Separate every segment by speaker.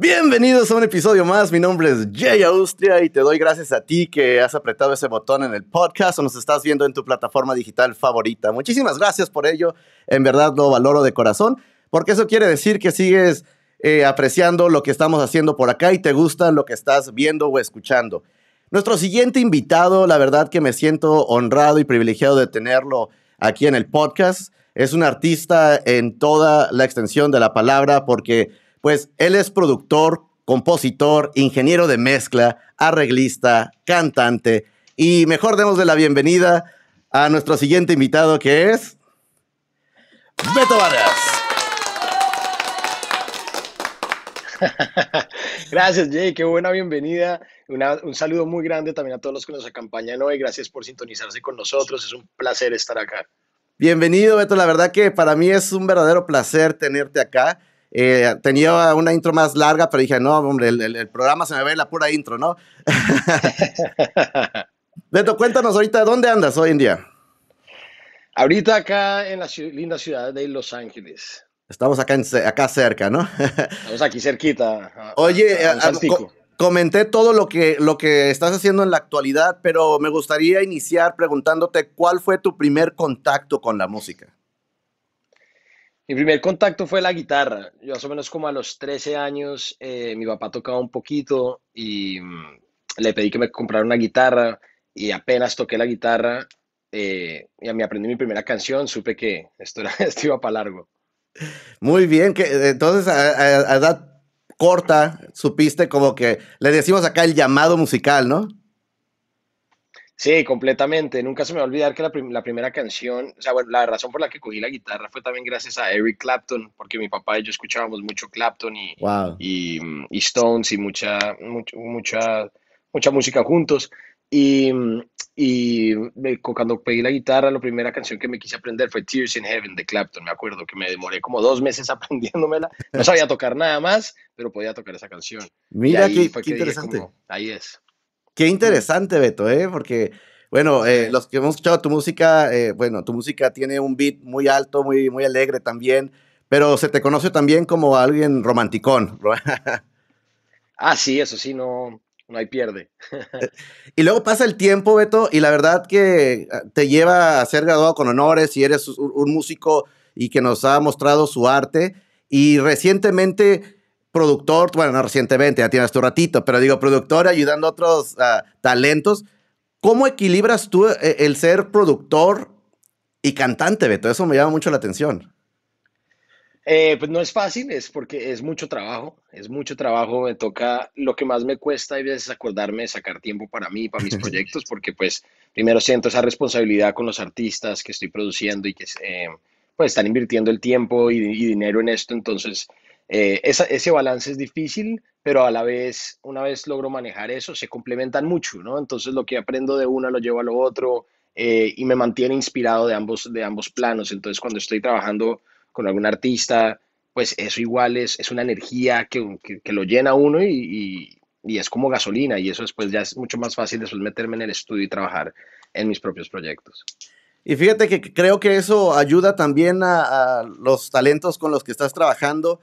Speaker 1: Bienvenidos a un episodio más, mi nombre es Jay Austria y te doy gracias a ti que has apretado ese botón en el podcast o nos estás viendo en tu plataforma digital favorita. Muchísimas gracias por ello, en verdad lo valoro de corazón, porque eso quiere decir que sigues eh, apreciando lo que estamos haciendo por acá y te gusta lo que estás viendo o escuchando. Nuestro siguiente invitado, la verdad que me siento honrado y privilegiado de tenerlo aquí en el podcast, es un artista en toda la extensión de la palabra porque pues él es productor, compositor, ingeniero de mezcla, arreglista, cantante. Y mejor de la bienvenida a nuestro siguiente invitado que es Beto Vargas!
Speaker 2: Gracias, Jay. Qué buena bienvenida. un saludo muy grande también a todos los que nos acompañan hoy. Gracias por sintonizarse con nosotros. Es un placer
Speaker 1: estar acá. Bienvenido, Beto. La verdad que para mí es un verdadero placer tenerte acá. Eh, tenía una intro más larga, pero dije, no, hombre, el, programa se me ve la pura intro, ¿no? Beto, cuéntanos ahorita, ¿dónde andas hoy en día? Ahorita
Speaker 2: acá en la linda ciudad de Los Ángeles.
Speaker 1: Estamos acá, acá cerca, ¿no? Estamos aquí cerquita. Oye, comenté todo lo que, lo que estás haciendo en la actualidad, pero me gustaría iniciar preguntándote cuál fue tu primer contacto con la música.
Speaker 2: Mi primer contacto fue la guitarra. Yo más o menos como a los 13 años, eh, mi papá tocaba un poquito
Speaker 1: y mm,
Speaker 2: le pedí que me comprara una guitarra y apenas toqué la guitarra eh, y aprendí mi primera canción, supe que esto, era, esto iba para largo.
Speaker 1: Muy bien, que eh, entonces a, a edad corta supiste como que le decimos acá el llamado musical, ¿no?
Speaker 2: Sí, completamente. Nunca se me va a olvidar que la, primera canción, o sea, bueno, la razón por la que cogí la guitarra fue también gracias a Eric Clapton, porque mi papá y yo escuchábamos mucho Clapton y, y, Stones y mucha, mucha mucha, mucha música juntos. Y, y cuando pedí la guitarra, la primera canción que me quise aprender fue Tears in Heaven de Clapton, me acuerdo que me demoré como dos meses aprendiéndomela. No sabía tocar nada más, pero podía tocar esa canción. Mira, qué, interesante. ahí es.
Speaker 1: Qué interesante, Beto, ¿eh? Porque, bueno, eh, pues los que hemos escuchado tu música, eh, bueno, tu música tiene un beat muy alto, muy, muy alegre también, pero se te conoce también como alguien romanticón. ah, sí, eso sí, no, no hay pierde. Eh, y luego pasa el tiempo, Beto, y la verdad que ah, te lleva a ser graduado con honores y eres un, músico y que nos ha mostrado su arte. Y recientemente productor, bueno, no recientemente, ya tienes tu ratito, pero digo, productor ayudando a otros ah, talentos. ¿Cómo equilibras tú eh, el ser productor y cantante, Beto? Eso me llama mucho la atención.
Speaker 2: Eh, pues no es fácil, es porque es mucho trabajo, es mucho trabajo, me toca, lo que más me cuesta a veces acordarme de sacar tiempo para mí, para mis proyectos, porque pues primero siento esa responsabilidad con los artistas que estoy produciendo y que eh, pues están invirtiendo el tiempo y, y dinero en esto, entonces eh, ese balance es difícil, pero a la vez, una vez logro manejar eso, se complementan mucho, ¿no? Entonces lo que aprendo de una lo llevo a lo otro eh, y me mantiene inspirado de ambos, de ambos planos. Entonces cuando estoy trabajando con algún artista, pues eso igual es, es una energía que, que, lo llena uno y, y, es como gasolina y eso después ya es mucho más fácil después meterme en el estudio y trabajar en mis propios proyectos.
Speaker 1: Y fíjate que creo que eso ayuda también a, a los talentos con los que estás trabajando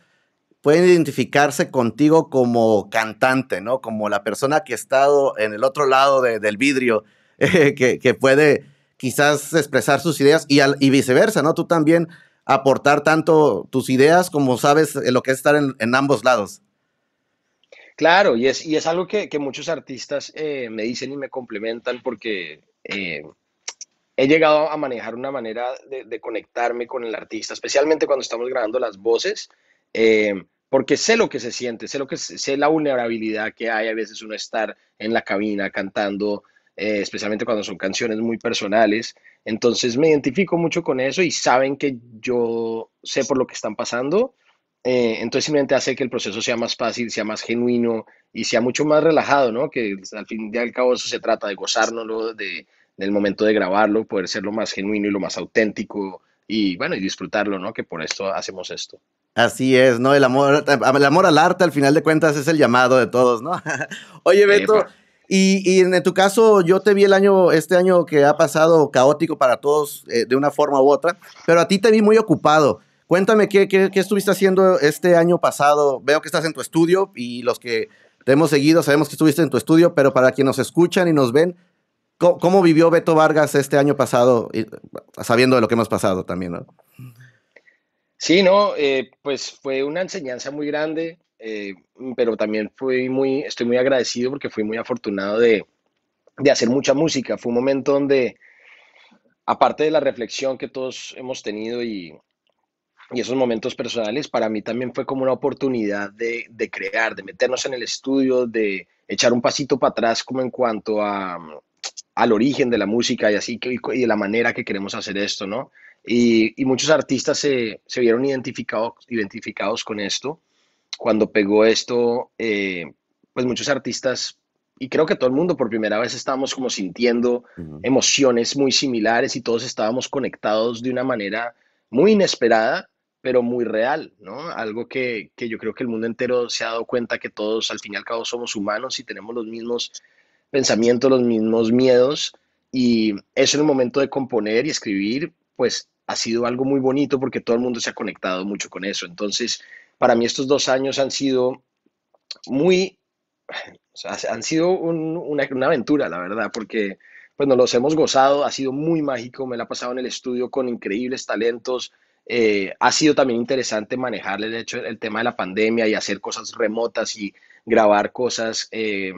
Speaker 1: pueden identificarse contigo como cantante, ¿no? Como la persona que ha estado en el otro lado del vidrio, que, puede quizás expresar sus ideas y, viceversa, ¿no? Tú también aportar tanto tus ideas como sabes eh, lo que es estar en, ambos lados.
Speaker 2: Claro, y es, y es algo que, muchos artistas eh, me dicen y me complementan porque eh, he llegado a manejar una manera de, conectarme con el artista, especialmente cuando estamos grabando las voces porque sé lo que se siente, sé, lo que, sé la vulnerabilidad que hay a veces uno estar en la cabina cantando, eh, especialmente cuando son canciones muy personales. Entonces me identifico mucho con eso y saben que yo sé por lo que están pasando. Eh, entonces simplemente hace que el proceso sea más fácil, sea más genuino y sea mucho más relajado, ¿no? Que al fin y al cabo eso se trata de gozárnoslo, de, del momento de grabarlo, poder ser lo más genuino y lo
Speaker 1: más auténtico
Speaker 2: y bueno, y disfrutarlo, ¿no? Que por esto hacemos esto.
Speaker 1: Así es, ¿no? El amor, el amor al arte, al final de cuentas, es el llamado de todos, ¿no? Oye, Beto, pues. y, y, en tu caso, yo te vi el año, este año que ha pasado caótico para todos eh, de una forma u otra, pero a ti te vi muy ocupado. Cuéntame ¿qué, qué, estuviste haciendo este año pasado. Veo que estás en tu estudio y los que te hemos seguido sabemos que estuviste en tu estudio, pero para quienes nos escuchan y nos ven, ¿cómo, cómo vivió Beto Vargas este año pasado, sabiendo de lo que hemos pasado también, ¿no?
Speaker 2: Sí, no, eh, pues fue una enseñanza muy grande, eh, pero también fui muy, estoy muy agradecido porque fui muy afortunado de, hacer mucha música. Fue un momento donde, aparte de la reflexión que todos hemos tenido y, esos momentos personales, para mí también fue como una oportunidad de, de, crear, de meternos en el estudio, de echar un pasito para atrás como en cuanto a, al origen de la música y así y de la manera que queremos hacer esto, ¿no? Y, muchos artistas se, se vieron identificados identificados con esto. Cuando pegó esto, eh, pues muchos artistas, y creo que todo el mundo por primera vez estábamos como sintiendo emociones muy similares y todos estábamos conectados de una manera muy inesperada, pero muy real, ¿no? Algo que, que, yo creo que el mundo entero se ha dado cuenta que todos al fin y al cabo somos humanos y tenemos los mismos pensamientos, los mismos miedos, y eso en el momento de componer y escribir, pues ha sido algo muy bonito porque todo el mundo se ha conectado mucho con eso. Entonces, para mí estos dos años han sido muy, han sido una, aventura, la verdad, porque pues nos los hemos gozado, ha sido muy mágico, me la he pasado en el estudio con increíbles talentos. Eh, ha sido también interesante manejar el hecho el tema de la pandemia y hacer cosas remotas y grabar cosas eh,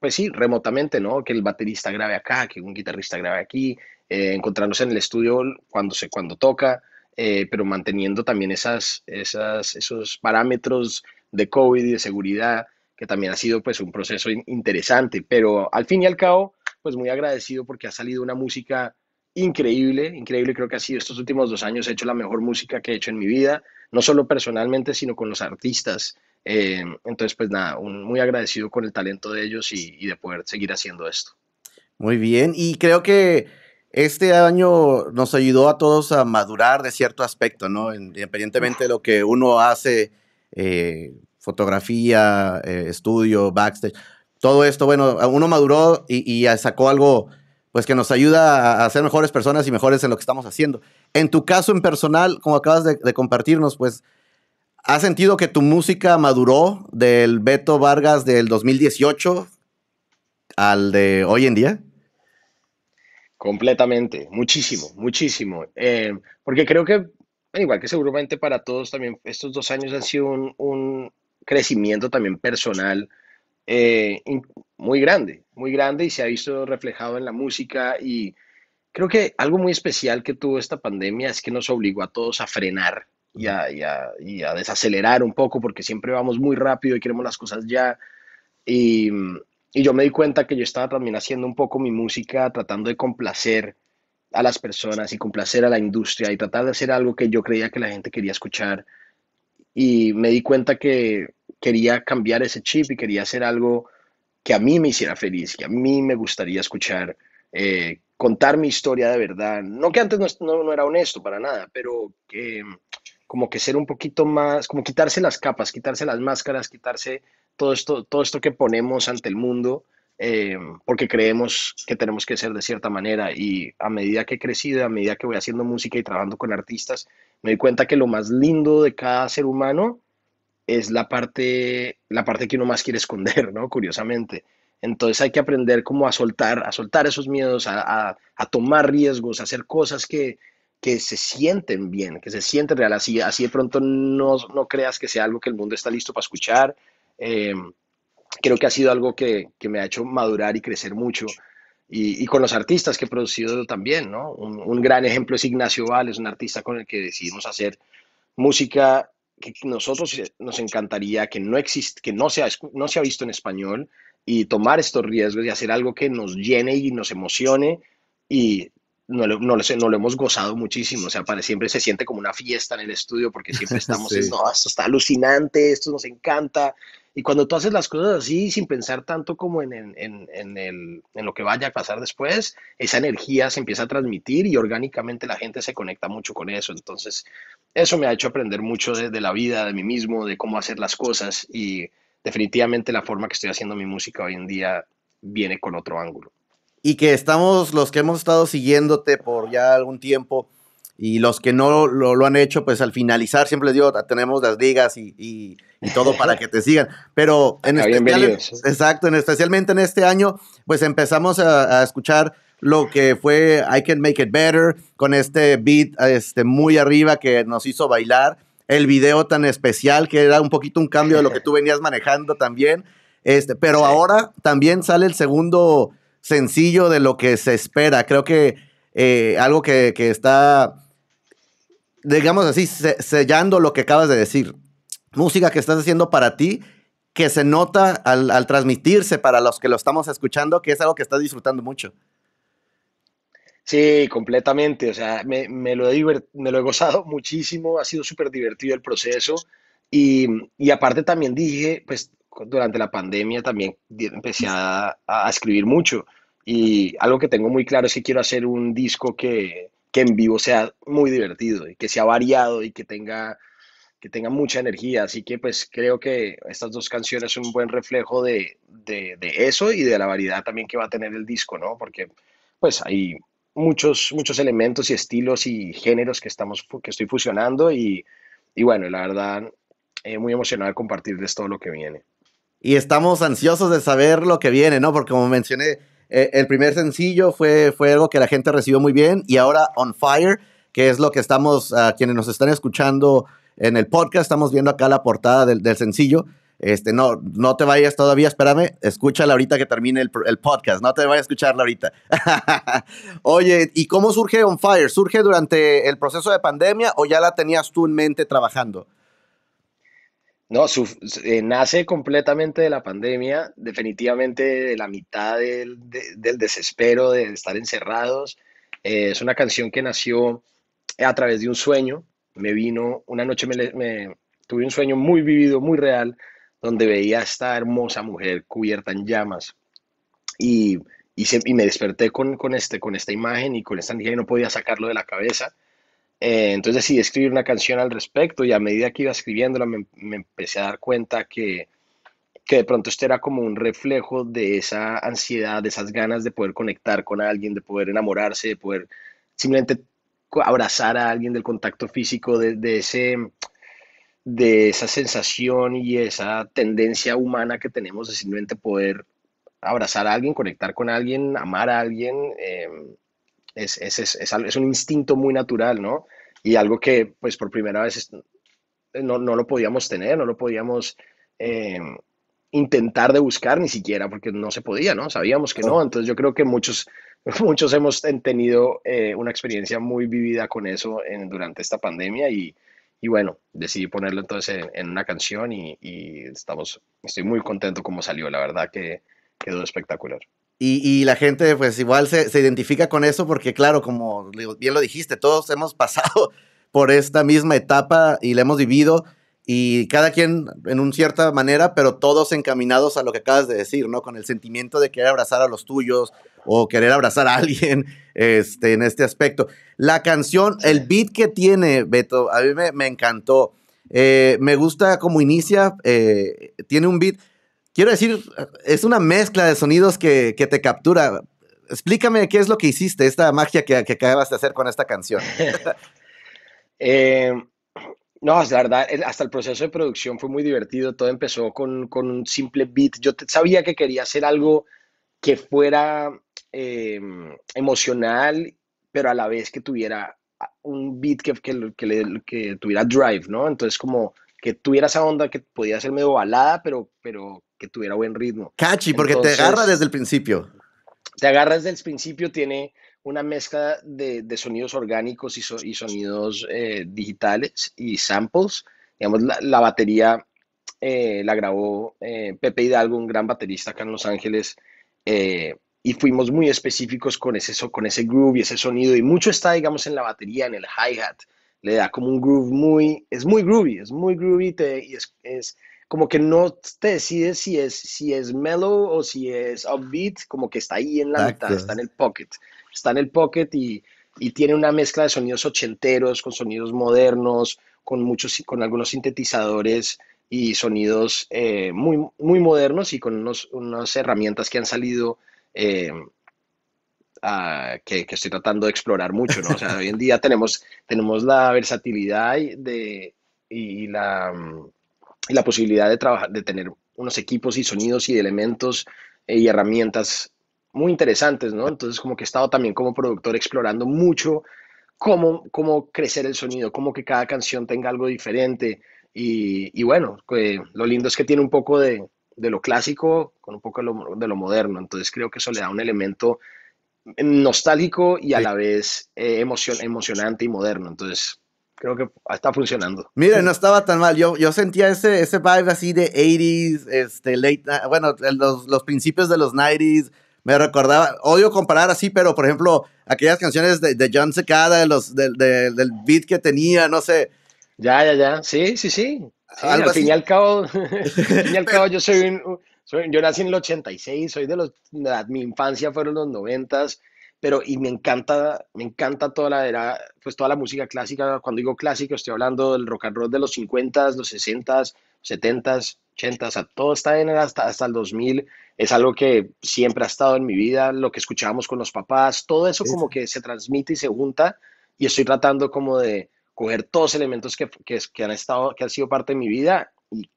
Speaker 2: pues sí, remotamente, ¿no? Que el baterista grabe acá, que un guitarrista grabe aquí, eh, encontrarnos en el estudio cuando, se, cuando toca, eh, pero manteniendo también esas, esas, esos parámetros de COVID y de seguridad, que también ha sido pues un proceso interesante, pero al fin y al cabo, pues muy agradecido porque ha salido una música increíble, increíble, creo que ha sido estos últimos dos años, he hecho la mejor música que he hecho en mi vida, no solo personalmente, sino con los artistas. Eh, entonces, pues nada, muy agradecido con el talento de ellos y de poder
Speaker 1: seguir haciendo esto. Muy bien, y creo que este año nos ayudó a todos a madurar de cierto aspecto, ¿no? Independientemente de lo que uno hace, eh, fotografía, eh, estudio, backstage, todo esto, bueno, uno maduró y, sacó algo pues que nos ayuda a, ser mejores personas y mejores en lo que estamos haciendo. En tu caso en personal, como acabas de, de compartirnos, pues, ¿has sentido que tu música maduró del Beto Vargas del 2018 al de hoy en día? Completamente, muchísimo, pues muchísimo.
Speaker 2: Eh, porque creo que, igual que seguramente para todos también, estos dos años han sido un, crecimiento también personal eh, muy grande, muy grande y se ha visto reflejado en la música y creo que algo muy especial que tuvo esta pandemia es que nos obligó a todos a frenar y a, y a desacelerar un poco porque siempre vamos muy rápido y queremos las cosas ya. Y, y yo me di cuenta que yo estaba también haciendo un poco mi música, tratando de complacer a las personas y complacer a la industria y tratar de hacer algo que yo creía que la gente quería escuchar. Y me di cuenta que quería cambiar ese chip y quería hacer algo que a mí me hiciera feliz, que a mí me gustaría escuchar, eh, contar mi historia de verdad. No que antes no, era honesto para nada, pero mm, como que ser un poquito más, como quitarse las capas, quitarse las máscaras, quitarse todo esto, todo esto que ponemos ante el mundo, eh, porque creemos que tenemos que ser de cierta manera. Y a medida que he crecido, a medida que voy haciendo música y trabajando con artistas, me doy cuenta que lo más lindo de cada ser humano es la parte, la parte que uno más quiere esconder, ¿no? Curiosamente. Entonces hay que aprender como a soltar, a soltar esos miedos, a, tomar riesgos, a hacer cosas que, que se sienten bien, que se sienten real. Así, así de pronto no, no creas que sea algo que el mundo está listo para escuchar, eh, creo que ha sido algo que, que, me ha hecho madurar y crecer mucho. Y, con los artistas que he producido también, ¿no? Un, gran ejemplo es Ignacio Valles, un artista con el que decidimos hacer música que nosotros eh, nos encantaría que no existe, que no se ha, no se visto en español y tomar estos riesgos y hacer algo que nos llene y nos emocione y no, no, lo hemos gozado muchísimo, o sea, para siempre se siente como una fiesta en el estudio porque siempre estamos, no, esto está alucinante, esto nos encanta, y cuando tú haces las cosas así, sin pensar tanto como en, lo que vaya a pasar después, esa energía se empieza a transmitir y orgánicamente la gente se conecta mucho con eso. Entonces, eso me ha hecho aprender mucho de, la vida, de mí mismo, de cómo hacer las cosas y definitivamente la forma que estoy haciendo mi música hoy en día viene
Speaker 1: con otro ángulo. Y que estamos, los que hemos estado siguiéndote por ya algún tiempo, y los que no lo, han hecho, pues al finalizar, siempre les digo, tenemos las ligas y y todo para que te sigan. Pero en ah, especial, exacto, en especialmente en este año, pues empezamos a, escuchar lo que fue I Can Make It Better con este beat este, muy arriba que nos hizo bailar, el video tan especial que era un poquito un cambio de lo que tú venías manejando también. Este, pero ahora también sale el segundo sencillo de lo que se espera. Creo que eh, algo que, que, está, digamos así, sellando lo que acabas de decir música que estás haciendo para ti que se nota al, transmitirse para los que lo estamos escuchando, que es algo que estás disfrutando mucho. Sí, completamente. O sea,
Speaker 2: me, lo, he gozado muchísimo, ha sido súper divertido el proceso. Y, aparte también dije, pues durante la pandemia también empecé a, escribir mucho. Y algo que tengo muy claro es que quiero hacer un disco que, que en vivo sea muy divertido y que sea variado y que tenga que tenga mucha energía. Así que pues creo que estas dos canciones son un buen reflejo de, eso y de la variedad también que va a tener el disco, ¿no? Porque pues hay muchos, muchos elementos y estilos y géneros que, estamos, que estoy fusionando y, y bueno, la verdad, eh, muy
Speaker 1: emocionado de compartirles todo lo que viene. Y estamos ansiosos de saber lo que viene, ¿no? Porque como mencioné, eh, el primer sencillo fue, algo que la gente recibió muy bien y ahora On Fire, que es lo que estamos, ah, quienes nos están escuchando, en el podcast. Estamos viendo acá la portada del, sencillo. Este, no, no te vayas todavía, espérame, escúchala ahorita que termine el, podcast, no te vayas a escucharla ahorita. Oye, ¿y cómo surge On Fire? ¿Surge durante el proceso de pandemia o ya la tenías tú en mente trabajando?
Speaker 2: No, eh, nace completamente de la pandemia, definitivamente de la mitad del, desespero de estar encerrados. Eh, es una canción que nació a través de un sueño me vino, una noche me, tuve un sueño muy vivido, muy real, donde veía a esta hermosa mujer cubierta en llamas y, y, me desperté con, con, este, con esta imagen y con esta niña y no podía sacarlo de la cabeza. Eh, entonces decidí escribir una canción al respecto y a medida que iba escribiéndola me, me empecé a dar cuenta que, que de pronto este era como un reflejo de esa ansiedad, de esas ganas de poder conectar con alguien, de poder enamorarse, de poder simplemente abrazar a alguien, del contacto físico, de, ese, de esa sensación y esa tendencia humana que tenemos de simplemente poder abrazar a alguien, conectar con alguien, amar a alguien, em, es, un instinto muy natural, ¿no? Y algo que pues por primera vez no, lo podíamos tener, no lo podíamos... Em, intentar de buscar ni siquiera, porque no se podía, ¿no? Sabíamos que no. Entonces yo creo que muchos muchos hemos tenido eh, una experiencia muy vivida con eso durante esta pandemia y, bueno, decidí ponerlo entonces en, una canción y, estamos, estoy muy contento como salió, la verdad que quedó espectacular.
Speaker 1: Y, la gente pues igual se, se, identifica con eso porque claro, como bien lo dijiste, todos hemos pasado por esta misma etapa y la hemos vivido y cada quien en una cierta manera, pero todos encaminados a lo que acabas de decir, ¿no? Con el sentimiento de querer abrazar a los tuyos o querer abrazar a alguien este, en este aspecto. La canción, el beat que tiene, Beto, a mí me, encantó. Eh, me gusta cómo inicia, eh, tiene un beat. Quiero decir, es una mezcla de sonidos que, te captura. Explícame qué es lo que hiciste, esta magia que, que acabas de hacer con esta canción. eh, no, la verdad, hasta el proceso de producción fue muy
Speaker 2: divertido. Todo empezó con, un simple beat. Yo sabía que quería hacer algo que fuera em, emocional, pero a la vez que tuviera ah, un beat que, que, tuviera drive, ¿no? Entonces, como que tuviera esa onda que podía ser medio balada, pero, pero que tuviera buen ritmo. Cachi, porque te agarra desde
Speaker 1: el principio.
Speaker 2: Te agarra desde el principio, tiene una mezcla de, de sonidos orgánicos y, y sonidos eh, digitales y samples. Digamos, la, la batería eh, la grabó eh, Pepe Hidalgo, un gran baterista acá en Los Ángeles, y fuimos muy específicos con ese, con ese groove y ese sonido, y mucho está, digamos, en la batería, en el hi-hat, le da como un groove muy, es muy groovy, es muy groovy, y es, es como que no te decides si es, si es mellow o si es upbeat, como que está ahí en la está en el pocket está en el pocket y, y tiene una mezcla de sonidos ochenteros con sonidos modernos, con, muchos, con algunos sintetizadores y sonidos eh, muy, muy modernos y con unos, unas herramientas que han salido eh, que, que, estoy tratando de explorar mucho, ¿no? O sea, hoy en día tenemos, tenemos la versatilidad y, de, y, la, la posibilidad de, trabajar, de tener unos equipos y sonidos y elementos eh, y herramientas muy interesantes, ¿no? Entonces como que he estado también como productor explorando mucho cómo, cómo crecer el sonido, cómo que cada canción tenga algo diferente. Y, y bueno, eh, lo lindo es que tiene un poco de, de lo clásico con un poco de lo, moderno. Entonces creo que eso le da un elemento nostálgico y a la vez eh, emocionante y moderno. Entonces creo que está funcionando.
Speaker 1: Mira, no estaba tan mal. Yo, yo sentía ese, ese vibe así de 80s, este, late, bueno, los, los principios de los 90s me recordaba, odio comparar así, pero por ejemplo, aquellas canciones de, John Secada, de los, del beat que tenía, no sé. Ya, ya, ya, sí, sí, sí. al fin y al
Speaker 2: cabo, yo soy yo nací en el 86, soy de los, mi infancia fueron los 90 pero y me encanta, me encanta toda la era, pues toda la música clásica, cuando digo clásico estoy hablando del rock and roll de los 50 los 60s, 70s, 80, o sea, todo está en hasta, hasta el 2000, es algo que siempre ha estado en mi vida, lo que escuchábamos con los papás, todo eso como que se transmite y se junta y estoy tratando como de coger todos elementos que, que, han estado, que han sido parte de mi vida y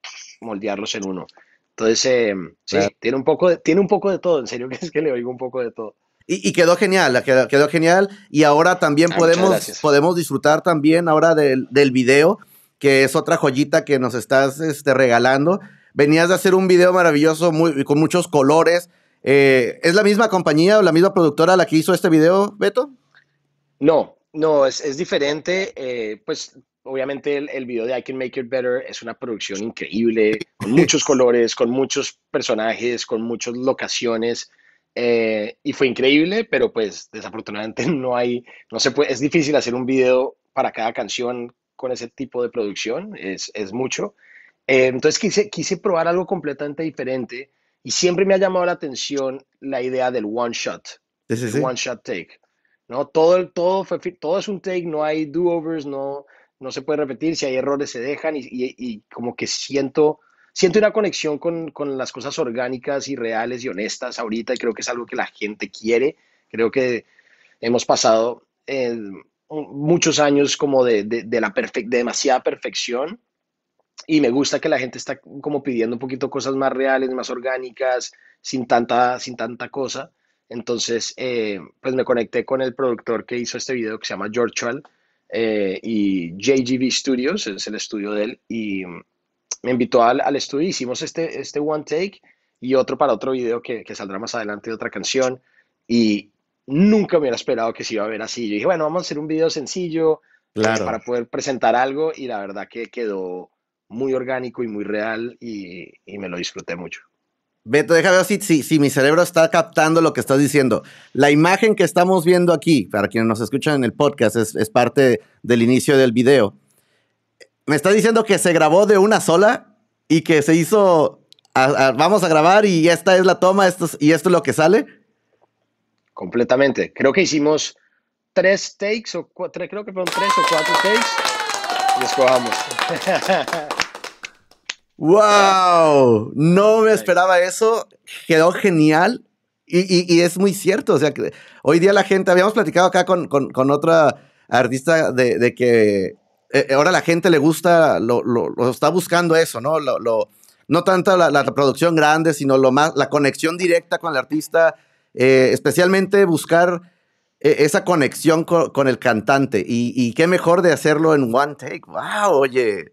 Speaker 2: moldearlos en uno. Entonces, em, sí, tiene, un poco de, tiene un poco de todo, en serio que es que le oigo un poco de todo.
Speaker 1: Y, quedó genial, quedó, genial. Y ahora también ah, podemos, podemos disfrutar también ahora del, del video que es otra joyita que nos estás este, regalando. Venías de hacer un video maravilloso muy, con muchos colores. Eh, ¿Es la misma compañía o la misma productora la que hizo este video, Beto? No,
Speaker 2: no, es, diferente. Eh, pues obviamente el, video de I Can Make It Better es una producción increíble, con muchos colores, con muchos personajes, con muchas locaciones. Eh, y fue increíble, pero pues desafortunadamente no hay, no se puede, es difícil hacer un video para cada canción con ese tipo de producción, es, mucho. Eh, entonces quise, quise probar algo completamente diferente y siempre me ha llamado la atención la idea del one shot, sí, one shot take. ¿no? Todo, todo, todo es un take, no hay do-overs, no, no se puede repetir, si hay errores se dejan y, como que siento, siento una conexión con, las cosas orgánicas y reales y honestas ahorita y creo que es algo que la gente quiere. Creo que hemos pasado... Eh, muchos años como de, de, de la perfe demasiada perfección y me gusta que la gente está como pidiendo un poquito cosas más reales, más orgánicas, sin tanta, sin tanta cosa. Entonces, eh, pues me conecté con el productor que hizo este video que se llama George eh, y JGV Studios, es el estudio de él, y me invitó al, al estudio, hicimos este, este one take y otro para otro video que, que saldrá más adelante de otra canción. Y, nunca me hubiera esperado que se iba a ver así. Yo dije, bueno, vamos a hacer un video sencillo eh, para poder presentar algo y la verdad que quedó muy orgánico y muy real y, me lo disfruté mucho.
Speaker 1: Beto, déjame ver si, si, mi cerebro está captando lo que estás diciendo. La imagen que estamos viendo aquí, para quienes nos escuchan en el podcast, es, parte del inicio del video. Me está diciendo que se grabó de una sola y que se hizo, vamos a grabar y esta es la toma esto y esto es lo que sale completamente. Creo que hicimos
Speaker 2: tres takes, o cuatro, creo que fueron tres o cuatro takes. Y escojamos.
Speaker 1: ¡Wow! No me esperaba eso. Quedó genial. Y, es muy cierto. O sea, que hoy día la gente, habíamos platicado acá con, con, otra artista de, que eh, eh, ahora la gente le gusta, lo, está buscando eso, ¿no? Lo, no tanto la, la, producción grande, sino lo la conexión directa con el artista, eh, especialmente buscar eh, esa conexión con, el cantante. Y, qué mejor de hacerlo en one take. ¡Wow! Oye,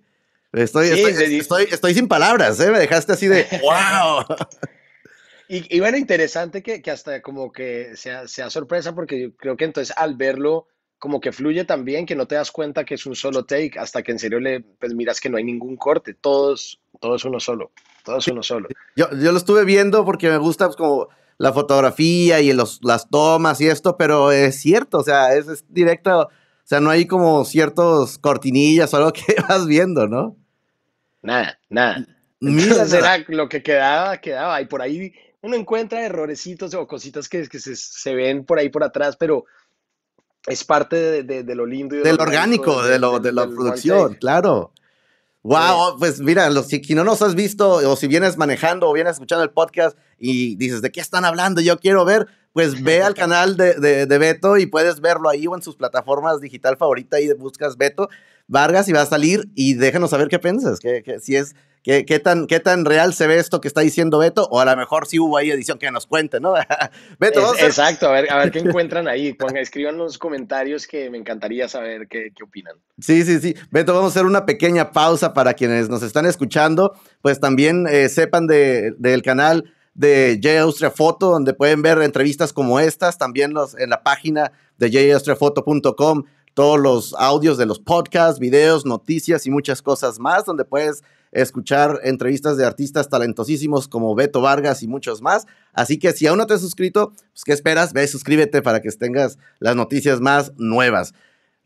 Speaker 1: estoy, estoy, estoy, sin palabras, ¿eh? Me dejaste así de ¡Wow!
Speaker 2: y, bueno, interesante que, hasta como que sea, sea sorpresa, porque yo creo que entonces al verlo como que fluye también, que no te das cuenta que es un solo take hasta que en serio le pues miras que no hay ningún corte, todos todos
Speaker 1: uno solo, todos uno solo. Yo, yo lo estuve viendo porque me gusta pues, como la fotografía y los, las tomas y esto, pero es cierto, o sea, es, es directo, o sea, no hay como ciertos cortinillas o algo que vas viendo, ¿no? Nada, nada. Mira, será
Speaker 2: lo que quedaba, quedaba, y por ahí uno encuentra errorecitos o cositas que, que se, se, ven por ahí por atrás, pero es parte de, de, lo lindo. Y de del lo orgánico, de, lo, de, la producción,
Speaker 1: claro. Wow, pues mira, si, no nos has visto o si vienes manejando o vienes escuchando el podcast, y dices, ¿de qué están hablando? Yo quiero ver. Pues ve al canal de, de, Beto y puedes verlo ahí o en sus plataformas digital favorita y buscas Beto Vargas y va a salir y déjanos saber qué piensas, que, si es ¿Qué, ¿Qué, tan, ¿Qué tan real se ve esto que está diciendo Beto? O a lo mejor si hubo ahí edición que nos cuente, ¿no?
Speaker 2: Beto, Exacto, a ver, a ver qué encuentran ahí. cuando escriban los comentarios que me encantaría saber qué, qué opinan.
Speaker 1: Sí, sí, sí. Beto, vamos a hacer una pequeña pausa para quienes nos están escuchando, pues también eh, sepan de, del canal de Jay Foto donde pueden ver entrevistas como estas, también los, en la página de jayastrefoto.com, todos los audios de los podcasts, videos, noticias y muchas cosas más, donde puedes escuchar entrevistas de artistas talentosísimos como Beto Vargas y muchos más. Así que si aún no te has suscrito, pues, ¿qué esperas? Ve, suscríbete para que tengas las noticias más nuevas.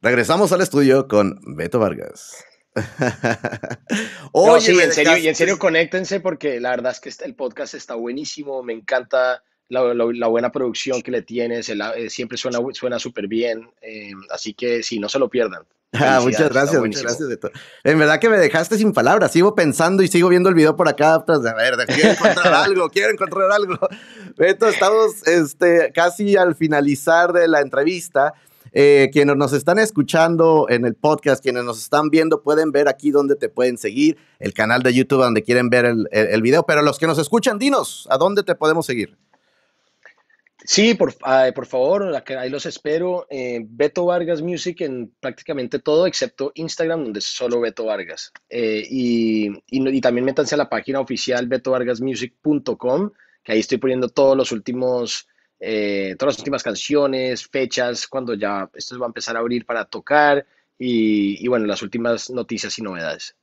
Speaker 1: Regresamos al estudio con Beto Vargas. Oye, en serio, y en
Speaker 2: serio, conéctense porque la verdad es que este, el podcast está buenísimo, me encanta la, buena producción que le tienes, eh, siempre suena súper bien, eh, así que sí, no se lo pierdan. Ah, muchas gracias, muchas gracias
Speaker 1: de En verdad que me dejaste sin palabras, sigo pensando y sigo viendo el video por acá pues, quiero encontrar algo, quiero encontrar algo. Beto, estamos este, casi al finalizar de la entrevista. Eh, quienes nos están escuchando en el podcast, quienes nos están viendo, pueden ver aquí donde te pueden seguir, el canal de YouTube donde quieren ver el, video. Pero los que nos escuchan, dinos, ¿a dónde te podemos seguir?
Speaker 2: Sí, por, favor, ahí los espero. Eh, Beto Vargas Music en prácticamente todo, excepto Instagram, donde es solo Beto Vargas. Eh, y, y, también métanse a la página oficial betovargasmusic.com, que ahí estoy poniendo todos los últimos eh, todas las últimas canciones, fechas, cuando ya esto va a empezar a abrir para tocar
Speaker 1: y, bueno, las últimas noticias y novedades.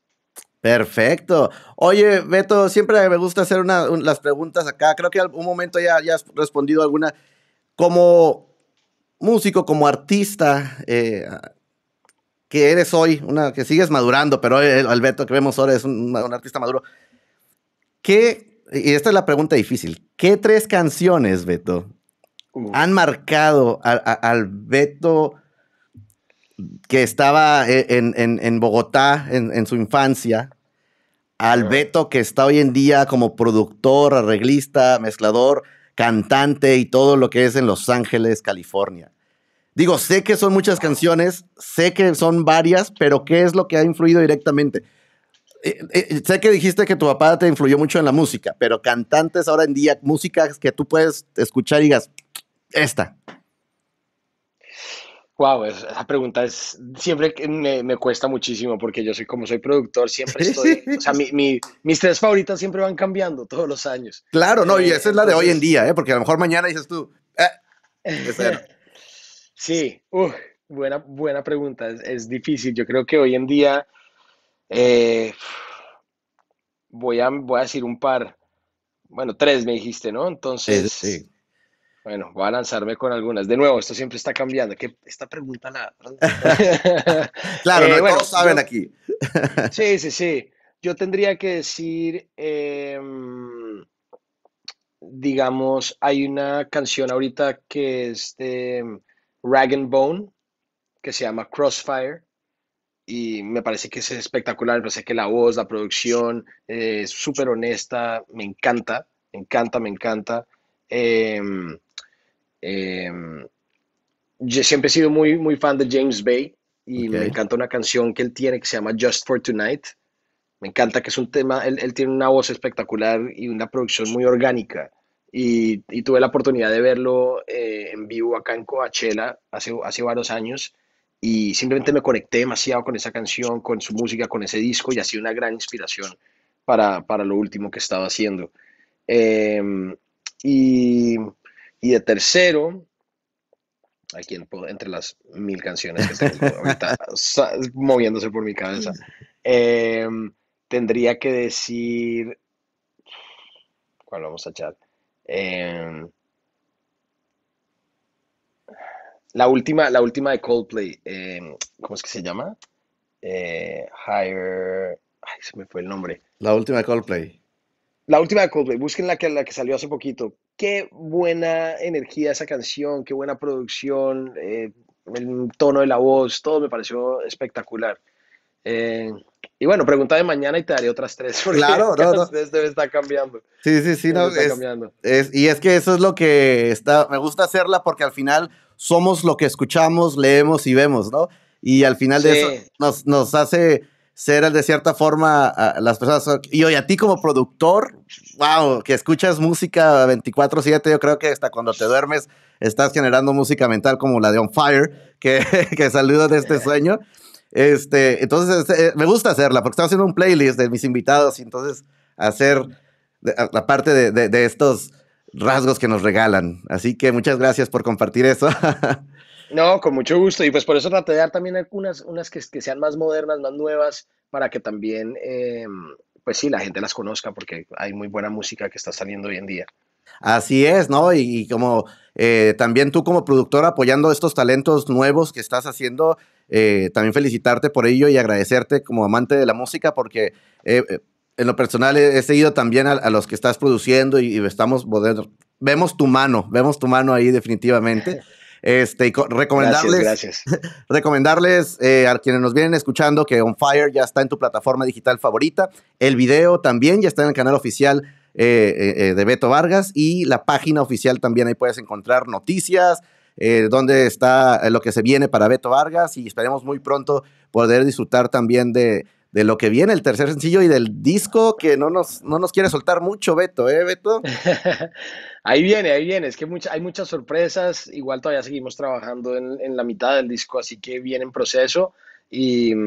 Speaker 1: Perfecto. Oye, Beto, siempre me gusta hacer las preguntas acá. Creo que en algún momento ya, has respondido alguna. Como músico, como artista eh, que eres hoy, una, que sigues madurando, pero eh, Alberto el, que vemos ahora es un, un, artista maduro. ¿Qué, y esta es la pregunta difícil, ¿qué tres canciones, Beto, han marcado al Beto que estaba e, en, Bogotá en, su infancia, al Beto que está hoy en día como productor, arreglista, mezclador, cantante y todo lo que es en Los Ángeles, California. Digo, sé que son muchas canciones, sé que son varias, pero ¿qué es lo que ha influido directamente? Eh, eh, eh, sé que dijiste que tu papá te influyó mucho en la música, pero cantantes ahora en día, músicas que tú puedes escuchar y digas, esta.
Speaker 2: Wow, esa pregunta es siempre me, me cuesta muchísimo porque yo soy como soy productor, siempre estoy, o sea, mi, mis tres favoritas siempre van cambiando todos los años. Claro, no, y eh, esa es la de hoy en
Speaker 1: día, ¿eh? porque a lo mejor mañana dices
Speaker 2: tú, eh, Sí, buena, buena pregunta, es, difícil. Yo creo que hoy en día eh, voy, a, voy a decir un par, bueno, tres me dijiste, ¿no? Entonces, sí. Bueno, voy a lanzarme con algunas. De nuevo, esto siempre está cambiando. ¿Qué, esta pregunta la... claro, eh, no saben aquí. sí, sí, sí. Yo tendría que decir, em, digamos, hay una canción ahorita que es de em, Rag and Bone, que se llama Crossfire, y me parece que es espectacular, me parece que la voz, la producción, eh, es súper honesta, me encanta, me encanta, me encanta. Em, Em, yo siempre he sido muy, muy fan de James Bay y me encanta una canción que él tiene que se llama Just for Tonight. Me encanta que es un tema, él, él tiene una voz espectacular y una producción muy orgánica. Y, y tuve la oportunidad de verlo eh, en vivo acá en Coachella hace, hace varios años y simplemente me conecté demasiado con esa canción, con su música, con ese disco y ha sido una gran inspiración para, para lo último que estaba haciendo. Em, y y de tercero, aquí entre las mil canciones que tengo ahorita moviéndose por mi cabeza, em, tendría que decir, ¿cuál vamos a echar? Em, la última, la última de Coldplay, em, ¿cómo es que se llama? Eh, higher, ay, se me fue el nombre. La última de Coldplay. La última de Coldplay, busquen la que, la que salió hace poquito, qué buena energía esa canción, qué buena producción, eh, el tono de la voz, todo me pareció espectacular. Eh, y bueno, pregunta de mañana y te daré otras tres. Claro, no, debe estar cambiando.
Speaker 1: Sí, sí, sí. no, estar cambiando. y es que eso es lo que está, me gusta hacerla porque al final somos lo que escuchamos, leemos y vemos, ¿no? Y al final de eso nos, nos hace ser de cierta forma a las personas. Y hoy a ti como productor, wow, que escuchas música 24/7, yo creo que hasta cuando te duermes estás generando música mental como la de On Fire, que, que saludo de este eh. sueño. Este, entonces, este, eh, me gusta hacerla porque estaba haciendo un playlist de mis invitados y entonces hacer la parte de estos rasgos que nos regalan. Así que muchas gracias por compartir eso.
Speaker 2: No, con mucho gusto. Y pues por eso traté de dar también algunas unas que, sean más modernas, más nuevas, para que también, em, pues sí, la gente las
Speaker 1: conozca, porque hay muy buena música que está saliendo hoy en día. Así es, ¿no? Y, como eh, también tú como productor apoyando estos talentos nuevos que estás haciendo, eh, también felicitarte por ello y agradecerte como amante de la música, porque eh, en lo personal he, seguido también a, los que estás produciendo y, estamos, vemos tu mano, vemos tu mano ahí definitivamente. Este, recomendarles, recomendarles eh, a quienes nos vienen escuchando que On Fire ya está en tu plataforma digital favorita. El video también ya está en el canal oficial eh, eh, de Beto Vargas y la página oficial también. Ahí puedes encontrar noticias, donde está lo que se viene para Beto Vargas y esperemos muy pronto poder disfrutar también de, de lo que viene, el tercer sencillo y del disco que no nos, no nos quiere soltar mucho Beto, ¿eh, Beto? Ahí viene, ahí viene. Es que hay muchas
Speaker 2: sorpresas. Igual todavía seguimos trabajando en, la mitad del disco, así que viene en proceso.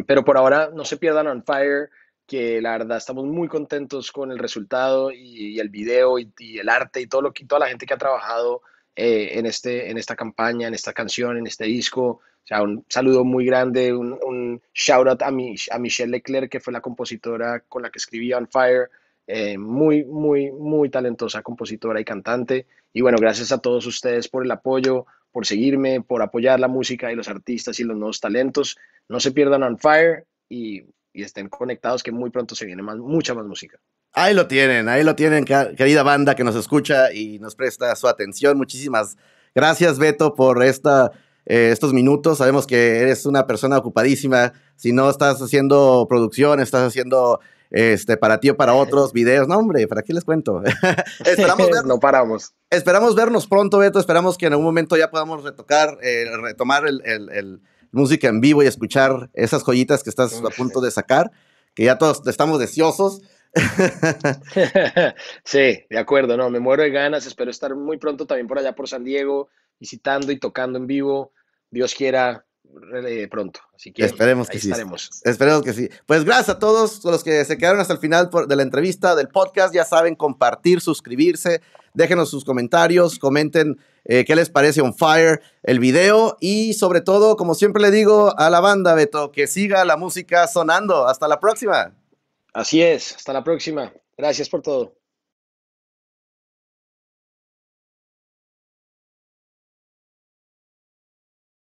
Speaker 2: pero por ahora no se pierdan On Fire, que la verdad estamos muy contentos con el resultado y, el video y, el arte y todo lo que, toda la gente que ha trabajado eh, en, este, en esta campaña, en esta canción, en este disco. O sea, un saludo muy grande, un, shout out a Michelle Leclerc, que fue la compositora con la que escribí On Fire. Eh, muy, muy, muy talentosa compositora y cantante. Y bueno, gracias a todos ustedes por el apoyo, por seguirme, por apoyar la música y los artistas y los nuevos talentos. No se pierdan On Fire y, y estén conectados que muy pronto se viene más, mucha más música.
Speaker 1: Ahí lo tienen, ahí lo tienen, querida banda que nos escucha y nos presta su atención. Muchísimas gracias, Beto, por esta, eh, estos minutos. Sabemos que eres una persona ocupadísima. Si no estás haciendo producción, estás haciendo este, para ti o para otros videos. No, hombre, ¿para qué les cuento? esperamos vernos. No paramos. Esperamos vernos pronto, Beto. Esperamos que en algún momento ya podamos retocar, eh, retomar el, música en vivo y escuchar esas joyitas que estás a punto de sacar, que ya todos estamos deseosos. sí, de acuerdo, no, me muero de ganas, espero estar muy pronto también por allá por San
Speaker 2: Diego, visitando y tocando en vivo, Dios quiera, eh, pronto. Así que esperemos que sí.
Speaker 1: Esperemos que sí. Pues gracias a todos los que se quedaron hasta el final de la entrevista, del podcast. Ya saben, compartir, suscribirse, déjenos sus comentarios, comenten eh, qué les parece On Fire, el video y sobre todo, como siempre le digo a la banda, Beto, que siga la música sonando. Hasta la próxima. Así es, hasta la próxima. Gracias por todo.